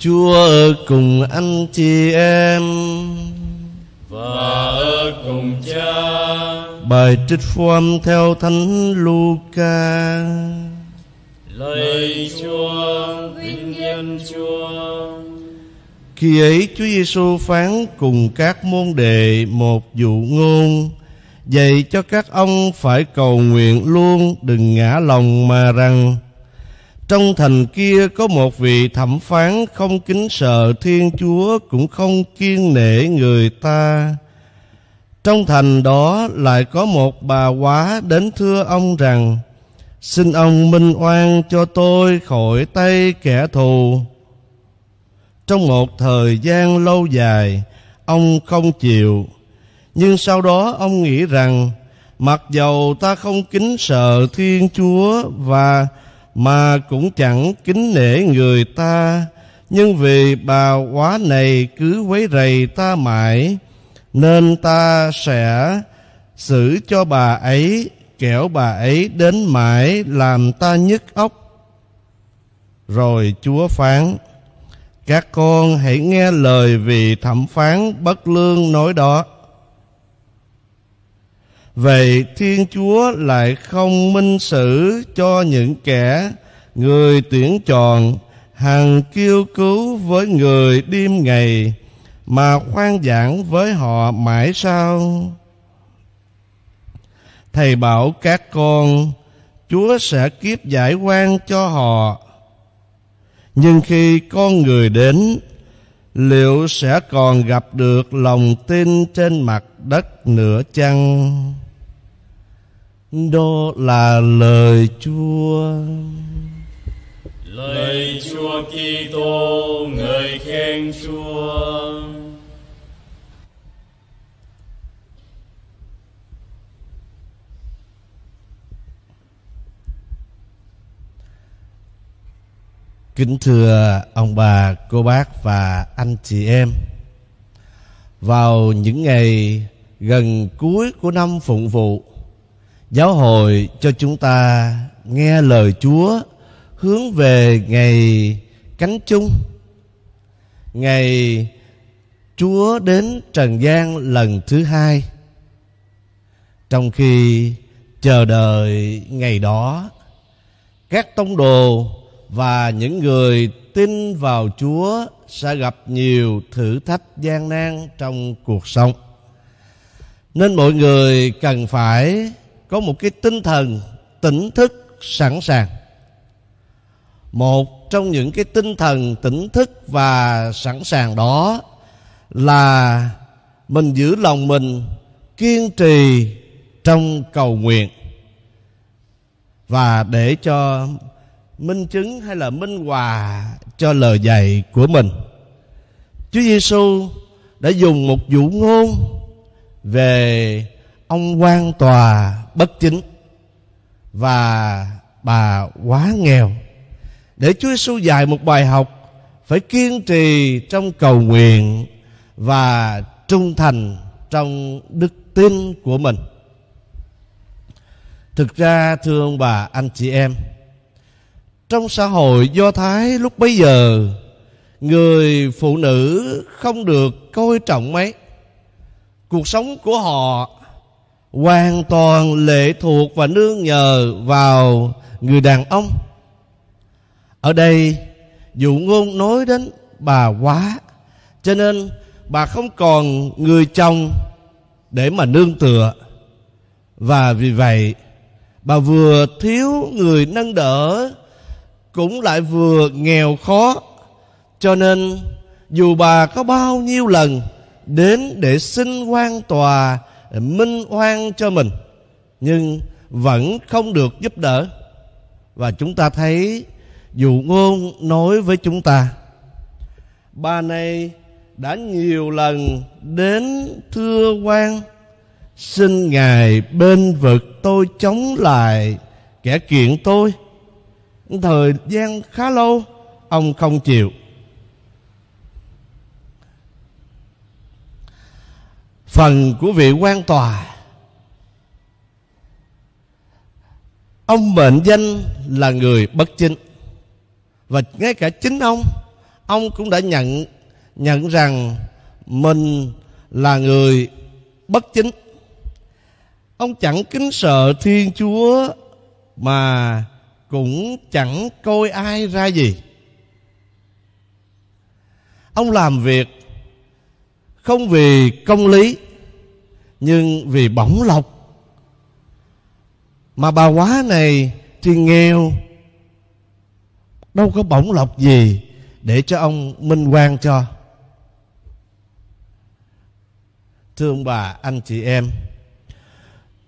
Chúa ở cùng anh chị em và ở cùng cha. Bài trích phoam theo Thánh Luca. Lời Chúa, vinh danh Chúa. Khi ấy Chúa Giêsu phán cùng các môn đệ một dụ ngôn dạy cho các ông phải cầu nguyện luôn đừng ngã lòng mà rằng trong thành kia có một vị thẩm phán không kính sợ thiên chúa cũng không kiên nể người ta trong thành đó lại có một bà quá đến thưa ông rằng xin ông minh oan cho tôi khỏi tay kẻ thù trong một thời gian lâu dài ông không chịu nhưng sau đó ông nghĩ rằng mặc dầu ta không kính sợ thiên chúa và mà cũng chẳng kính nể người ta nhưng vì bà quá này cứ quấy rầy ta mãi nên ta sẽ xử cho bà ấy kẻo bà ấy đến mãi làm ta nhức óc rồi chúa phán các con hãy nghe lời vị thẩm phán bất lương nói đó Vậy Thiên Chúa lại không minh xử cho những kẻ Người tuyển chọn hằng kêu cứu với người đêm ngày Mà khoan giảng với họ mãi sao Thầy bảo các con Chúa sẽ kiếp giải quan cho họ Nhưng khi con người đến Liệu sẽ còn gặp được lòng tin trên mặt đất nữa chăng? đó là lời Chúa. Lời Chúa Kitô người khen Chúa. Kính thưa ông bà, cô bác và anh chị em Vào những ngày gần cuối của năm phụng vụ giáo hội cho chúng ta nghe lời chúa hướng về ngày cánh chung ngày chúa đến trần gian lần thứ hai trong khi chờ đợi ngày đó các tông đồ và những người tin vào chúa sẽ gặp nhiều thử thách gian nan trong cuộc sống nên mọi người cần phải có một cái tinh thần tỉnh thức sẵn sàng một trong những cái tinh thần tỉnh thức và sẵn sàng đó là mình giữ lòng mình kiên trì trong cầu nguyện và để cho minh chứng hay là minh hòa cho lời dạy của mình. Chúa Giêsu đã dùng một dụ ngôn về ông quan tòa bất chính và bà quá nghèo để Chúa Giêsu dạy một bài học phải kiên trì trong cầu nguyện và trung thành trong đức tin của mình thực ra thưa ông bà anh chị em trong xã hội do thái lúc bấy giờ người phụ nữ không được coi trọng mấy cuộc sống của họ hoàn toàn lệ thuộc và nương nhờ vào người đàn ông ở đây dụ ngôn nói đến bà quá cho nên bà không còn người chồng để mà nương tựa và vì vậy bà vừa thiếu người nâng đỡ cũng lại vừa nghèo khó cho nên dù bà có bao nhiêu lần đến để xin quan tòa minh oan cho mình nhưng vẫn không được giúp đỡ và chúng ta thấy dụ ngôn nói với chúng ta bà này đã nhiều lần đến thưa quan xin ngài bên vực tôi chống lại kẻ kiện tôi thời gian khá lâu ông không chịu phần của vị quan tòa ông mệnh danh là người bất chính và ngay cả chính ông ông cũng đã nhận nhận rằng mình là người bất chính ông chẳng kính sợ thiên chúa mà cũng chẳng coi ai ra gì ông làm việc không vì công lý nhưng vì bổng lộc mà bà quá này thì nghèo đâu có bổng lộc gì để cho ông minh Quang cho thưa ông bà anh chị em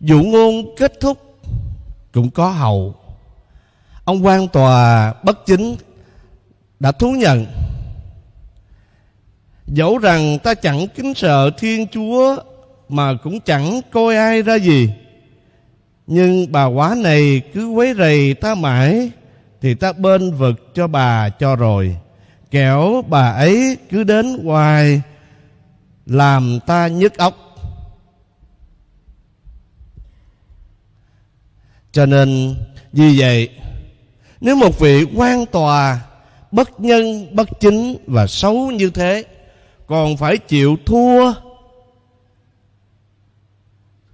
vụ ngôn kết thúc cũng có hậu ông quan tòa bất chính đã thú nhận Dẫu rằng ta chẳng kính sợ Thiên Chúa Mà cũng chẳng coi ai ra gì Nhưng bà quá này cứ quấy rầy ta mãi Thì ta bên vực cho bà cho rồi Kẻo bà ấy cứ đến hoài Làm ta nhức óc Cho nên vì vậy Nếu một vị quan tòa Bất nhân, bất chính và xấu như thế còn phải chịu thua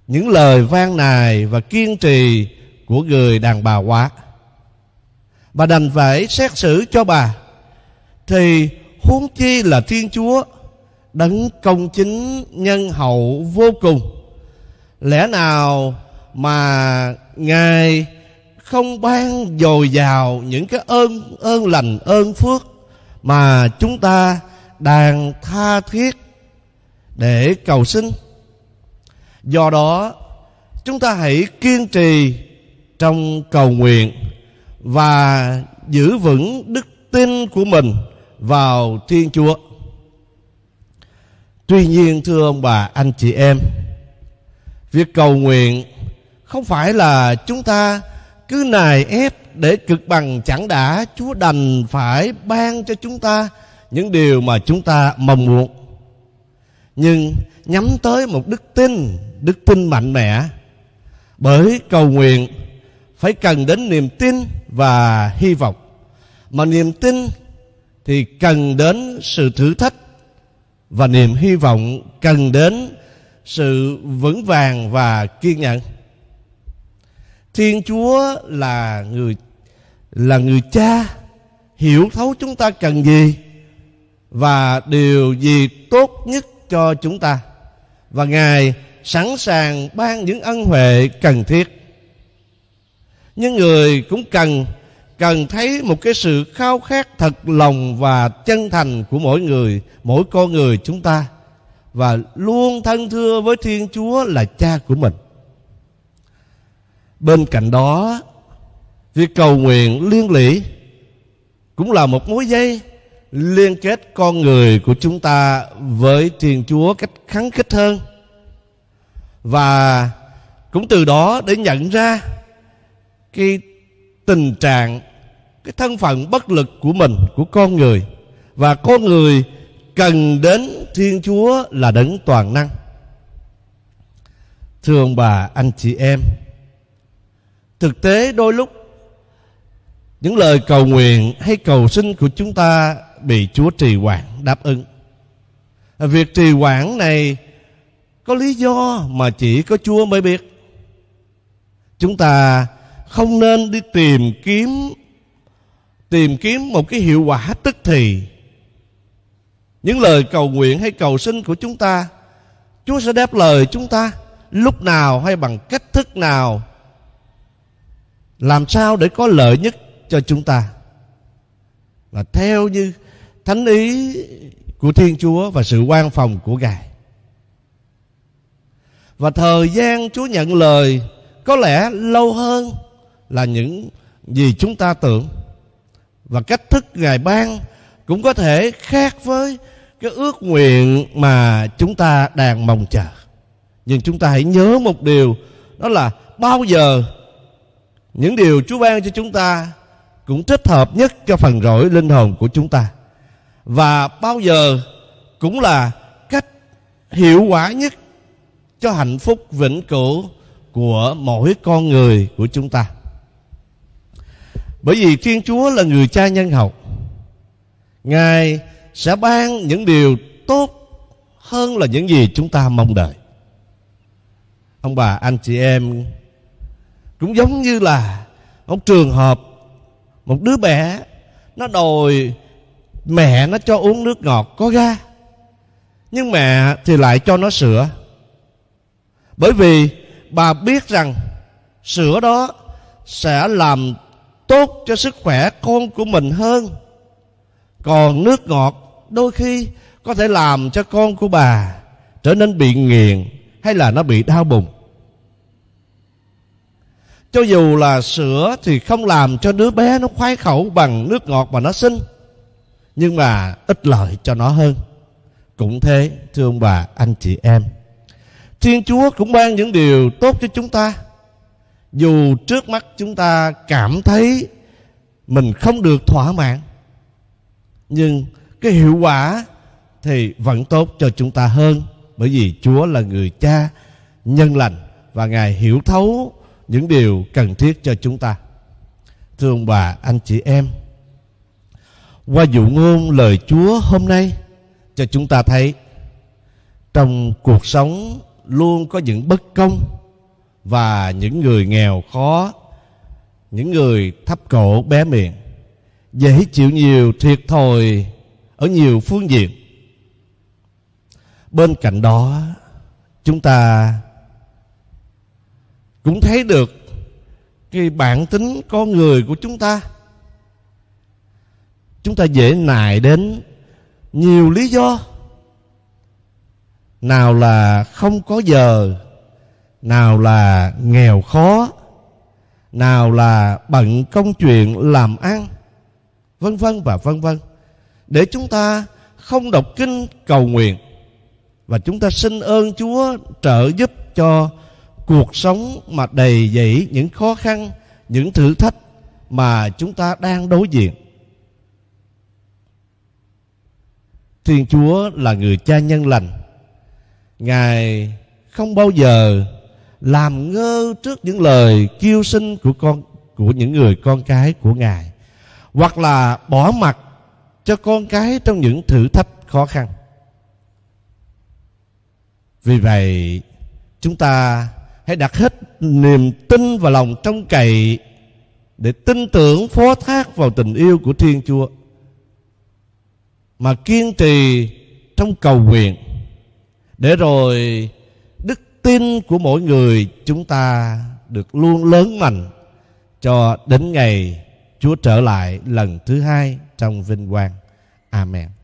những lời vang nài và kiên trì của người đàn bà quá bà đành phải xét xử cho bà thì huống chi là thiên chúa đấng công chính nhân hậu vô cùng lẽ nào mà ngài không ban dồi dào những cái ơn ơn lành ơn phước mà chúng ta đang tha thiết để cầu xin. do đó chúng ta hãy kiên trì trong cầu nguyện và giữ vững đức tin của mình vào thiên chúa tuy nhiên thưa ông bà anh chị em việc cầu nguyện không phải là chúng ta cứ nài ép để cực bằng chẳng đã chúa đành phải ban cho chúng ta những điều mà chúng ta mong muốn nhưng nhắm tới một đức tin đức tin mạnh mẽ bởi cầu nguyện phải cần đến niềm tin và hy vọng mà niềm tin thì cần đến sự thử thách và niềm hy vọng cần đến sự vững vàng và kiên nhẫn thiên chúa là người là người cha hiểu thấu chúng ta cần gì và điều gì tốt nhất cho chúng ta và ngài sẵn sàng ban những ân huệ cần thiết nhưng người cũng cần cần thấy một cái sự khao khát thật lòng và chân thành của mỗi người mỗi con người chúng ta và luôn thân thưa với thiên chúa là cha của mình bên cạnh đó việc cầu nguyện liên lỉ cũng là một mối dây liên kết con người của chúng ta với Thiên Chúa cách khắng khích hơn và cũng từ đó để nhận ra cái tình trạng cái thân phận bất lực của mình của con người và con người cần đến Thiên Chúa là đấng toàn năng thưa ông bà anh chị em thực tế đôi lúc những lời cầu nguyện hay cầu xin của chúng ta bị Chúa trì hoãn đáp ứng. Việc trì hoãn này có lý do mà chỉ có Chúa mới biết. Chúng ta không nên đi tìm kiếm tìm kiếm một cái hiệu quả tức thì. Những lời cầu nguyện hay cầu xin của chúng ta, Chúa sẽ đáp lời chúng ta lúc nào hay bằng cách thức nào làm sao để có lợi nhất cho chúng ta và theo như thánh ý của Thiên Chúa và sự quan phòng của Ngài. Và thời gian Chúa nhận lời có lẽ lâu hơn là những gì chúng ta tưởng. Và cách thức Ngài ban cũng có thể khác với cái ước nguyện mà chúng ta đang mong chờ. Nhưng chúng ta hãy nhớ một điều đó là bao giờ những điều Chúa ban cho chúng ta cũng thích hợp nhất cho phần rỗi linh hồn của chúng ta và bao giờ cũng là cách hiệu quả nhất cho hạnh phúc vĩnh cửu của mỗi con người của chúng ta bởi vì thiên chúa là người cha nhân hậu ngài sẽ ban những điều tốt hơn là những gì chúng ta mong đợi ông bà anh chị em cũng giống như là một trường hợp một đứa bé nó đòi mẹ nó cho uống nước ngọt có ga nhưng mẹ thì lại cho nó sữa bởi vì bà biết rằng sữa đó sẽ làm tốt cho sức khỏe con của mình hơn còn nước ngọt đôi khi có thể làm cho con của bà trở nên bị nghiện hay là nó bị đau bụng cho dù là sữa thì không làm cho đứa bé nó khoái khẩu bằng nước ngọt mà nó sinh nhưng mà ít lợi cho nó hơn cũng thế thưa ông bà anh chị em thiên chúa cũng ban những điều tốt cho chúng ta dù trước mắt chúng ta cảm thấy mình không được thỏa mãn nhưng cái hiệu quả thì vẫn tốt cho chúng ta hơn bởi vì chúa là người cha nhân lành và ngài hiểu thấu những điều cần thiết cho chúng ta thưa ông bà anh chị em qua dụ ngôn lời Chúa hôm nay cho chúng ta thấy trong cuộc sống luôn có những bất công và những người nghèo khó, những người thấp cổ bé miệng, dễ chịu nhiều thiệt thòi ở nhiều phương diện. Bên cạnh đó, chúng ta cũng thấy được cái bản tính con người của chúng ta chúng ta dễ nại đến nhiều lý do nào là không có giờ nào là nghèo khó nào là bận công chuyện làm ăn vân vân và vân vân để chúng ta không đọc kinh cầu nguyện và chúng ta xin ơn Chúa trợ giúp cho cuộc sống mà đầy dẫy những khó khăn, những thử thách mà chúng ta đang đối diện. thiên chúa là người cha nhân lành ngài không bao giờ làm ngơ trước những lời kêu sinh của con của những người con cái của ngài hoặc là bỏ mặt cho con cái trong những thử thách khó khăn vì vậy chúng ta hãy đặt hết niềm tin và lòng trông cậy để tin tưởng phó thác vào tình yêu của thiên chúa mà kiên trì trong cầu nguyện để rồi đức tin của mỗi người chúng ta được luôn lớn mạnh cho đến ngày Chúa trở lại lần thứ hai trong vinh quang. Amen.